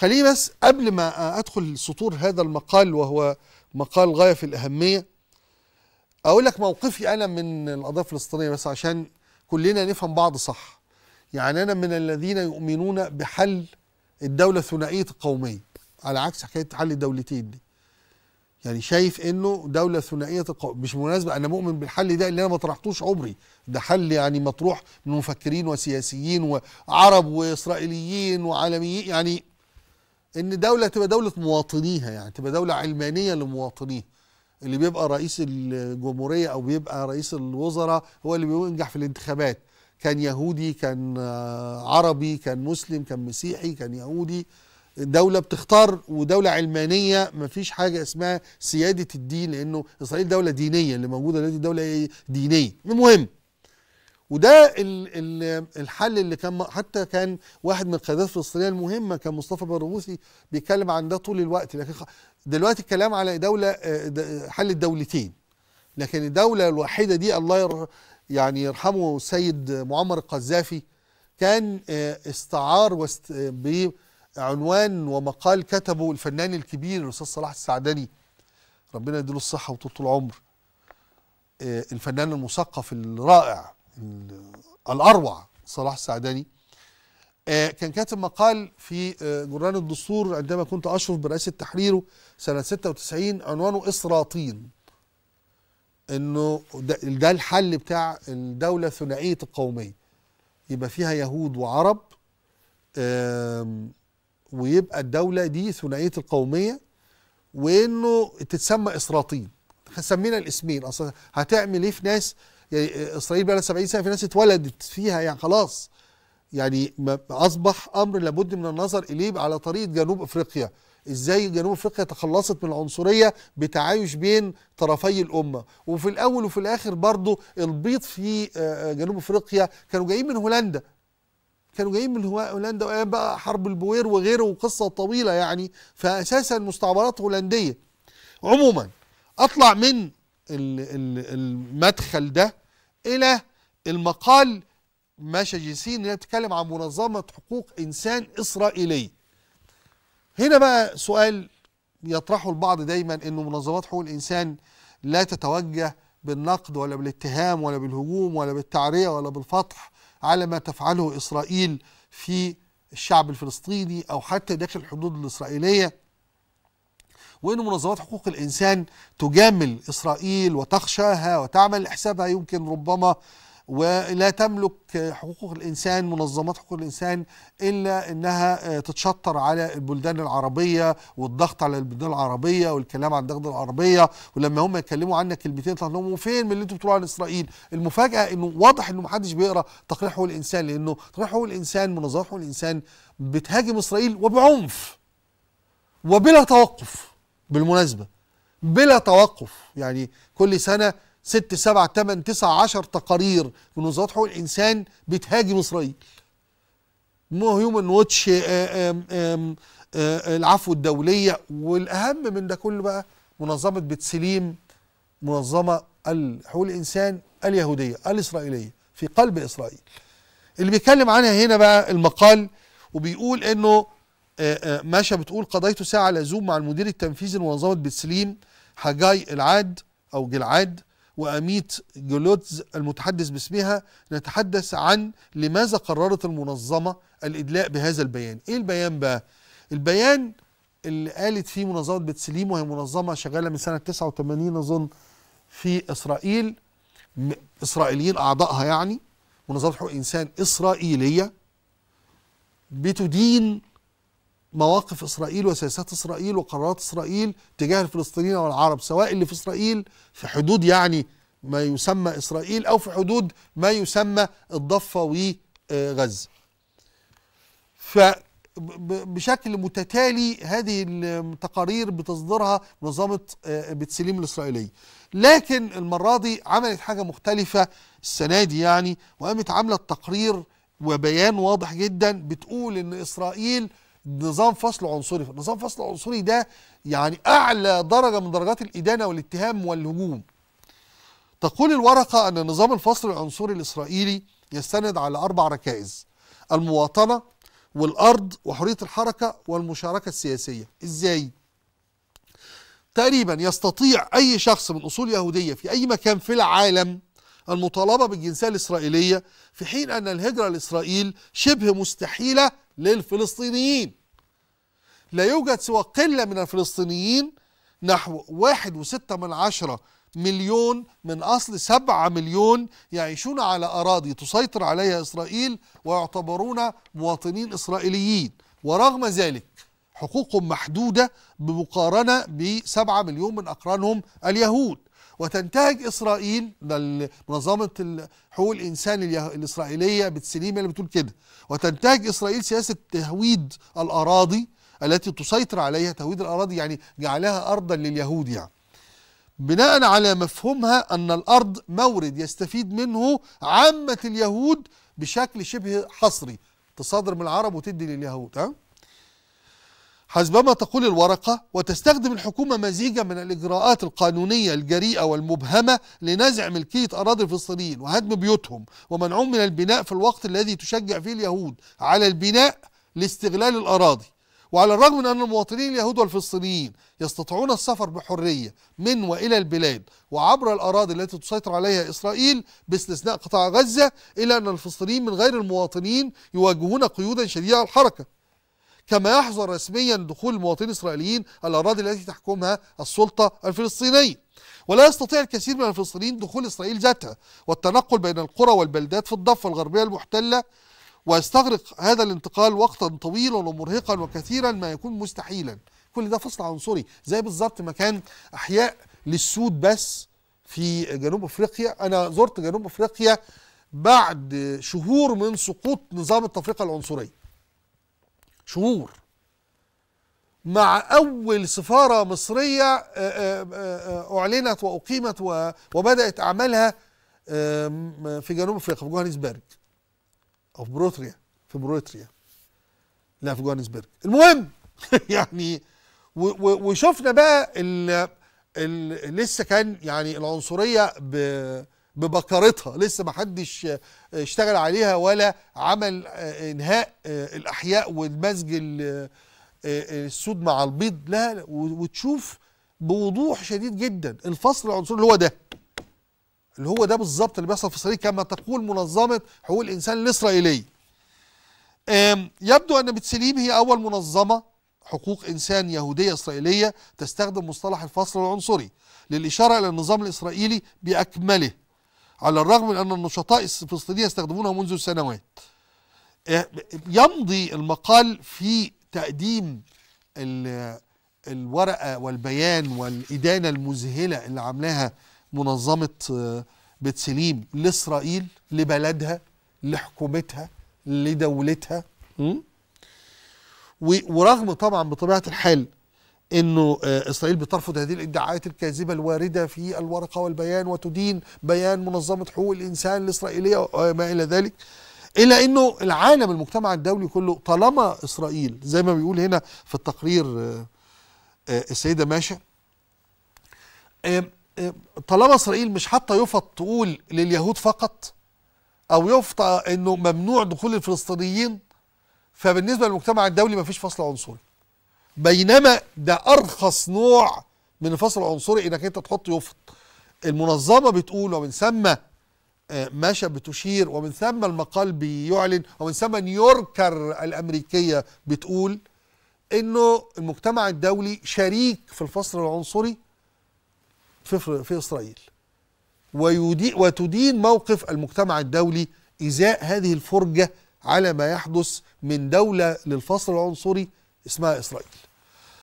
خليني بس قبل ما ادخل سطور هذا المقال وهو مقال غايه في الاهميه اقول لك موقفي انا من القضيه الفلسطينيه بس عشان كلنا نفهم بعض صح يعني انا من الذين يؤمنون بحل الدوله ثنائيه القوميه على عكس حكايه حل الدولتين دي يعني شايف انه دوله ثنائيه القوم مش مناسبه انا مؤمن بالحل ده اللي انا ما طرحتوش عمري ده حل يعني مطروح من مفكرين وسياسيين وعرب واسرائيليين وعالميين يعني ان دوله تبقى دوله مواطنيها يعني تبقى دوله علمانيه لمواطنيها اللي بيبقى رئيس الجمهوريه او بيبقى رئيس الوزراء هو اللي بينجح في الانتخابات كان يهودي كان عربي كان مسلم كان مسيحي كان يهودي دولة بتختار ودولة علمانية مفيش حاجة اسمها سيادة الدين لأنه إسرائيل دولة دينية اللي موجودة دلوقتي دولة إيه؟ دينية المهم وده الحل اللي كان حتى كان واحد من القيادات الفلسطينيه المهمه كان مصطفى برغوثي بيتكلم عن ده طول الوقت لكن دلوقتي الكلام على دوله آه، حل الدولتين لكن الدوله الوحيده دي الله يعني يرحمه السيد معمر القذافي كان آه، استعار بعنوان ومقال كتبه الفنان الكبير الاستاذ صلاح السعدني ربنا يديله الصحه وطول العمر آه، الفنان المثقف الرائع الاروع صلاح السعداني آه، كان كاتب مقال في آه، جرنان الدستور عندما كنت اشرف برئاسه تحريره سنه 96 عنوانه اسراطين انه ده, ده الحل بتاع الدوله ثنائيه القوميه يبقى فيها يهود وعرب ويبقى الدوله دي ثنائيه القوميه وانه تتسمى اسراطين سمينا الاسمين اصلا هتعمل ايه في ناس يعني اسرائيل بقى لها 70 سنه في ناس اتولدت فيها يعني خلاص يعني اصبح امر لابد من النظر اليه على طريقه جنوب افريقيا ازاي جنوب افريقيا تخلصت من العنصريه بتعايش بين طرفي الامه وفي الاول وفي الاخر برضه البيض في آه، آه، جنوب افريقيا كانوا جايين من هولندا كانوا جايين من هولندا وايام بقى حرب البوير وغيره وقصه طويله يعني فاساسا مستعمرات هولنديه عموما اطلع من المدخل ده الى المقال ماشا جنسين اللي بتتكلم عن منظمه حقوق انسان اسرائيليه هنا بقى سؤال يطرحه البعض دايما انه منظمات حقوق الانسان لا تتوجه بالنقد ولا بالاتهام ولا بالهجوم ولا بالتعريه ولا بالفتح على ما تفعله اسرائيل في الشعب الفلسطيني او حتى داخل الحدود الاسرائيليه وأن منظمات حقوق الإنسان تجامل إسرائيل وتخشاها وتعمل حسابها يمكن ربما ولا تملك حقوق الإنسان منظمات حقوق الإنسان إلا أنها آه، تتشطر على البلدان العربية والضغط على البلدان العربية والكلام عن الضغط العربية ولما هم يتكلموا عنك كلمتين تطلع لهم وفين من اللي أنتم بتقولوا عن إسرائيل المفاجأة أنه واضح أنه محدش بيقرأ تقرير حقوق الإنسان لأنه تقرير حقوق الإنسان منظمات حقوق الإنسان بتهاجم إسرائيل وبعنف وبلا توقف بالمناسبة بلا توقف يعني كل سنة ست سبعة تمن تسعة عشر تقارير من وزارة حقوق الإنسان بتهاجم إسرائيل مو هيومن واتش العفو الدولية والأهم من ده كله بقى منظمة بتسليم منظمة حقوق الإنسان اليهودية الإسرائيلية في قلب إسرائيل اللي بيتكلم عنها هنا بقى المقال وبيقول إنه آه، آه، ماشا بتقول قضيت ساعة لزوم مع المدير التنفيذي لمنظمة بتسليم حجاي العاد أو جلعاد وأميت جلوتز المتحدث باسمها نتحدث عن لماذا قررت المنظمة الإدلاء بهذا البيان إيه البيان بقى؟ البيان اللي قالت فيه منظمة بتسليم وهي منظمة شغالة من سنة 89 أظن في إسرائيل إسرائيليين أعضائها يعني منظمة حقوق إنسان إسرائيلية بتدين مواقف إسرائيل وسياسات إسرائيل وقرارات إسرائيل تجاه الفلسطينيين أو العرب سواء اللي في إسرائيل في حدود يعني ما يسمى إسرائيل أو في حدود ما يسمى الضفة وغزة آه، ف بشكل متتالي هذه التقارير بتصدرها منظمة آه، بتسليم الإسرائيلية لكن المرة دي عملت حاجة مختلفة السنة دي يعني وقامت عاملة تقرير وبيان واضح جدا بتقول إن إسرائيل نظام فصل عنصري نظام فصل عنصري ده يعني أعلى درجة من درجات الإدانة والاتهام والهجوم تقول الورقة أن نظام الفصل العنصري الإسرائيلي يستند على أربع ركائز المواطنة والأرض وحرية الحركة والمشاركة السياسية إزاي؟ تقريبا يستطيع أي شخص من أصول يهودية في أي مكان في العالم المطالبة بالجنسية الإسرائيلية في حين أن الهجرة لإسرائيل شبه مستحيلة للفلسطينيين لا يوجد سوى قلة من الفلسطينيين نحو واحد وستة من عشرة مليون من أصل سبعة مليون يعيشون على أراضي تسيطر عليها إسرائيل ويعتبرون مواطنين إسرائيليين ورغم ذلك حقوقهم محدودة بمقارنة بسبعة مليون من أقرانهم اليهود وتنتهج إسرائيل ده منظمة حقوق الإنسان الإسرائيلية بتسليم اللي بتقول كده وتنتهج إسرائيل سياسة تهويد الأراضي التي تسيطر عليها تهويد الأراضي يعني جعلها أرضا لليهود يعني بناء على مفهومها أن الأرض مورد يستفيد منه عامة اليهود بشكل شبه حصري تصادر من العرب وتدي لليهود ها؟ حسبما تقول الورقة وتستخدم الحكومة مزيجا من الإجراءات القانونية الجريئة والمبهمة لنزع ملكية أراضي الفلسطينيين وهدم بيوتهم ومنعهم من البناء في الوقت الذي تشجع فيه اليهود على البناء لاستغلال الأراضي وعلى الرغم من أن المواطنين اليهود والفلسطينيين يستطيعون السفر بحرية من وإلى البلاد وعبر الأراضي التي تسيطر عليها إسرائيل باستثناء قطاع غزة إلا أن الفلسطينيين من غير المواطنين يواجهون قيودا شديدة على الحركة كما يحظر رسميا دخول المواطنين الإسرائيليين الأراضي التي تحكمها السلطة الفلسطينية ولا يستطيع الكثير من الفلسطينيين دخول إسرائيل ذاتها والتنقل بين القرى والبلدات في الضفة الغربية المحتلة ويستغرق هذا الانتقال وقتا طويلا ومرهقا وكثيرا ما يكون مستحيلا كل ده فصل عنصري زي بالظبط ما كان أحياء للسود بس في جنوب أفريقيا أنا زرت جنوب أفريقيا بعد شهور من سقوط نظام التفرقة العنصرية شهور مع أول سفارة مصرية آه، آه، آه، أعلنت وأقيمت وبدأت أعمالها في جنوب أفريقيا في جوهانسبرج أو في بروتريا في بروتريا لا في جوهانسبرج المهم يعني وشفنا بقى ال لسه كان يعني العنصرية ب ببكرتها لسه ما حدش آه، اشتغل عليها ولا عمل آه، انهاء آه، الاحياء والمزج السود مع البيض لا وتشوف بوضوح شديد جدا الفصل العنصري اللي هو ده اللي هو ده بالظبط اللي بيحصل في إسرائيل كما تقول منظمة حقوق الإنسان الإسرائيلية يبدو أن بتسليم هي أول منظمة حقوق إنسان يهودية إسرائيلية تستخدم مصطلح الفصل العنصري للإشارة إلى النظام الإسرائيلي بأكمله على الرغم من أن النشطاء الفلسطينيين يستخدمونها منذ سنوات إيه، يمضي المقال في تقديم الورقة والبيان والإدانة المذهلة اللي عاملاها منظمة بيت سليم لإسرائيل لبلدها لحكومتها لدولتها ورغم طبعا بطبيعة الحال انه آه، اسرائيل بترفض هذه الادعاءات الكاذبه الوارده في الورقه والبيان وتدين بيان منظمه حقوق الانسان الاسرائيليه وما الى ذلك الا انه العالم المجتمع الدولي كله طالما اسرائيل زي ما بيقول هنا في التقرير آه، آه، السيده ماشا طالما اسرائيل مش حتى يفض تقول لليهود فقط او يفضى انه ممنوع دخول الفلسطينيين فبالنسبه للمجتمع الدولي مفيش فصل عنصري بينما ده ارخص نوع من الفصل العنصري انك انت تحط يفط المنظمه بتقول ومن ثم آه، ماشا بتشير ومن ثم المقال بيعلن ومن ثم نيويوركر الامريكيه بتقول انه المجتمع الدولي شريك في الفصل العنصري في في اسرائيل ويدي وتدين موقف المجتمع الدولي ازاء هذه الفرجه على ما يحدث من دوله للفصل العنصري اسمها إسرائيل